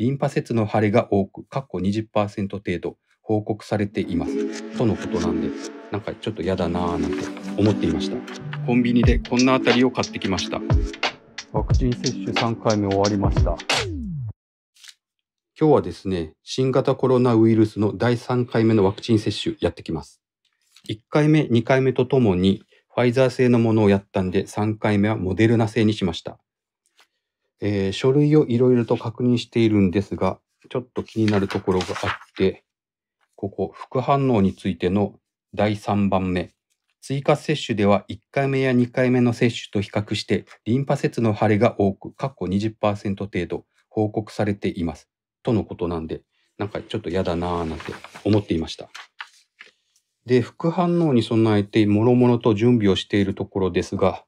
リンパ節の腫れが多く、かっこ20%程度報告されています。とのことなんで、なんかちょっと嫌だなぁなんて思っていました。コンビニでこんなあたりを買ってきました。ワクチン接種3回目終わりました。今日はですね、新型コロナウイルスの第3回目のワクチン接種やってきます。1回目、2回目とともに、ファイザー製のものをやったんで、3回目はモデルナ製にしました。えー、書類をいろいろと確認しているんですが、ちょっと気になるところがあって、ここ、副反応についての第3番目。追加接種では1回目や2回目の接種と比較して、リンパ節の腫れが多く、っこ20%程度報告されています。とのことなんで、なんかちょっと嫌だなぁなんて思っていました。で、副反応に備えて、もろもろと準備をしているところですが、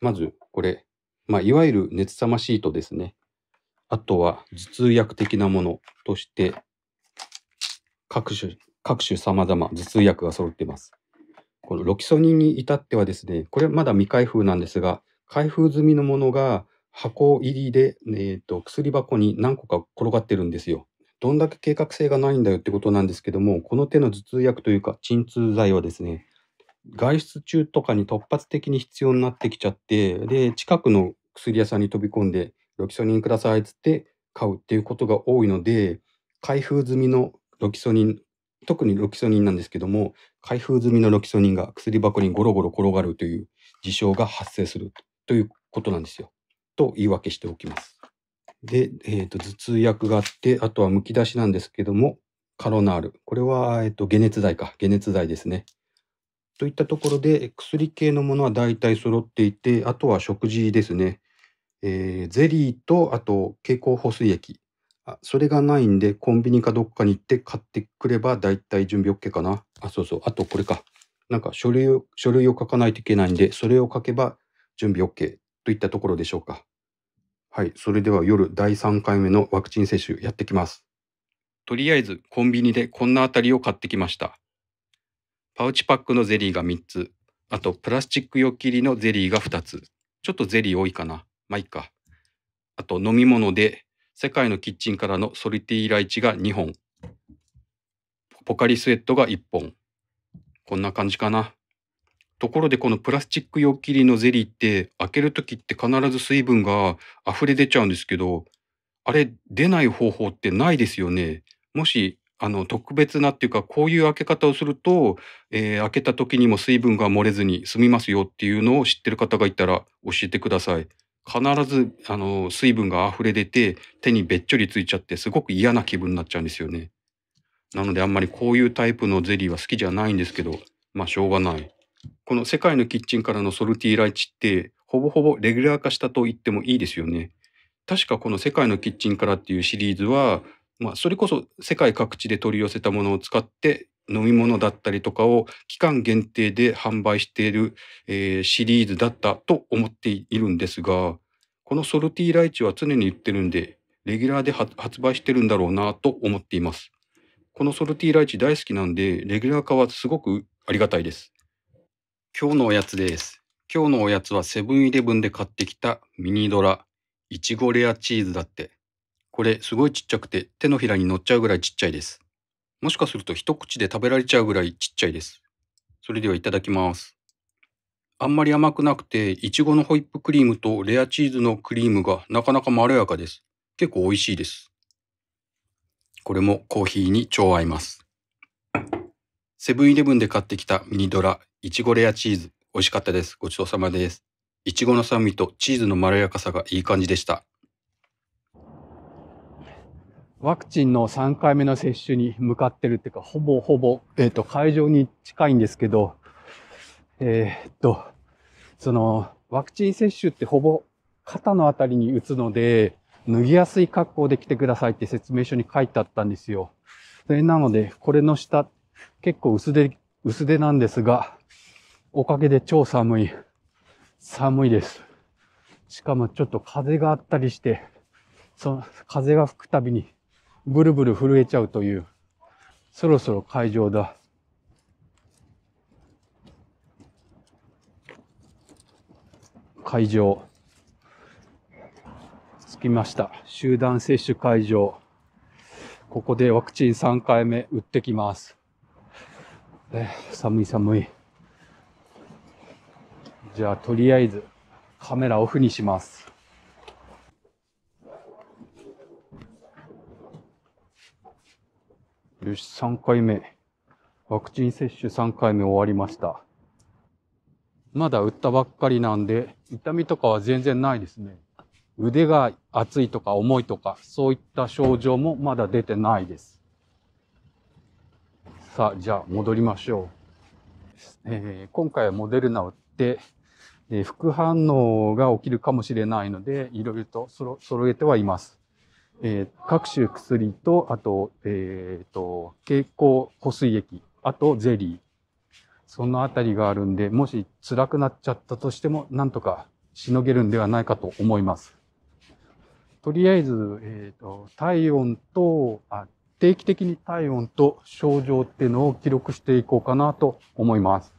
まず、これ、まあ、いわゆる熱さまシートですね。あとは頭痛薬的なものとして各種、各種様々頭痛薬が揃っています。このロキソニンに至ってはですね、これはまだ未開封なんですが、開封済みのものが箱入りで、えーと、と薬箱に何個か転がってるんですよ。どんだけ計画性がないんだよってことなんですけども、この手の頭痛薬というか鎮痛剤はですね、外出中とかに突発的に必要になってきちゃって、で、近くの薬屋さんに飛び込んで、ロキソニンくださいっつって買うっていうことが多いので、開封済みのロキソニン、特にロキソニンなんですけども、開封済みのロキソニンが薬箱にゴロゴロ転がるという事象が発生するということなんですよ。と言い訳しておきます。で、えーと、頭痛薬があって、あとはむき出しなんですけども、カロナール。これは、えーと、と解熱剤か、解熱剤ですね。といったところで、薬系のものは大体揃っていて、あとは食事ですね。えー、ゼリーと、あと、経口補水液。あそれがないんで、コンビニかどっかに行って買ってくれば、だいたい準備 OK かな。あ、そうそう。あと、これか。なんか書類を、書類を書かないといけないんで、それを書けば準備 OK といったところでしょうか。はい。それでは夜第3回目のワクチン接種やってきます。とりあえずコンビニでこんなあたりを買ってきました。パウチパックのゼリーが3つ、あとプラスチック容切りのゼリーが2つ。ちょっとゼリー多いかな。まあいいか。あと飲み物で、世界のキッチンからのソリティーライチが2本。ポカリスエットが1本。こんな感じかな。ところでこのプラスチック容器入りのゼリーって開ける時って必ず水分が溢れ出ちゃうんですけど、あれ出ない方法ってないですよね。もしあの特別なっていうかこういう開け方をすると、えー、開けた時にも水分が漏れずに済みますよっていうのを知ってる方がいたら教えてください。必ずあの水分が溢れ出て手にべっちょりついちゃってすごく嫌な気分になっちゃうんですよね。なのであんまりこういうタイプのゼリーは好きじゃないんですけど、まあしょうがない。この世界のキッチンからのソルティーライチってほぼほぼレギュラー化したと言ってもいいですよね。確かこの世界のキッチンからっていうシリーズは、まあそれこそ世界各地で取り寄せたものを使って飲み物だったりとかを期間限定で販売している、えー、シリーズだったと思っているんですが、このソルティライチは常に言ってるんで、レギュラーで発売してるんだろうなと思っています。このソルティライチ大好きなんで、レギュラー化はすごくありがたいです。今日のおやつです。今日のおやつはセブンイレブンで買ってきたミニドラ、いちごレアチーズだって。これすごいちっちゃくて手のひらに乗っちゃうぐらいちっちゃいです。もしかすると一口で食べられちゃうぐらいちっちゃいです。それではいただきます。あんまり甘くなくて、いちごのホイップクリームとレアチーズのクリームがなかなかまろやかです。結構美味しいです。これもコーヒーに超合います。セブンイレブンで買ってきたミニドラ、いちごレアチーズ、美味しかったです。ごちそうさまです。いちごの酸味とチーズのまろやかさがいい感じでした。ワクチンの3回目の接種に向かってるっていうか、ほぼほぼ、えっ、ー、と、会場に近いんですけど、えー、っと、その、ワクチン接種ってほぼ肩のあたりに打つので、脱ぎやすい格好で来てくださいって説明書に書いてあったんですよ。それなので、これの下、結構薄手、薄手なんですが、おかげで超寒い。寒いです。しかもちょっと風があったりして、その風が吹くたびにブルブル震えちゃうという、そろそろ会場だ。会場。着きました。集団接種会場。ここでワクチン3回目打ってきます。え寒い寒い。じゃあ、とりあえずカメラオフにします。よし、3回目。ワクチン接種3回目終わりました。まだ打ったばっかりなんで、痛みとかは全然ないですね。腕が熱いとか重いとか、そういった症状もまだ出てないです。さあ、じゃあ戻りましょう。えー、今回はモデルナを打って、え副反応が起きるかもしれないので、いろいろと揃えてはいます。えー、各種薬と、あと、えっ、ー、と、経口補水液、あとゼリー。そのあたりがあるんで、もし辛くなっちゃったとしても、なんとかしのげるんではないかと思います。とりあえず、えっ、ー、と、体温とあ、定期的に体温と症状っていうのを記録していこうかなと思います。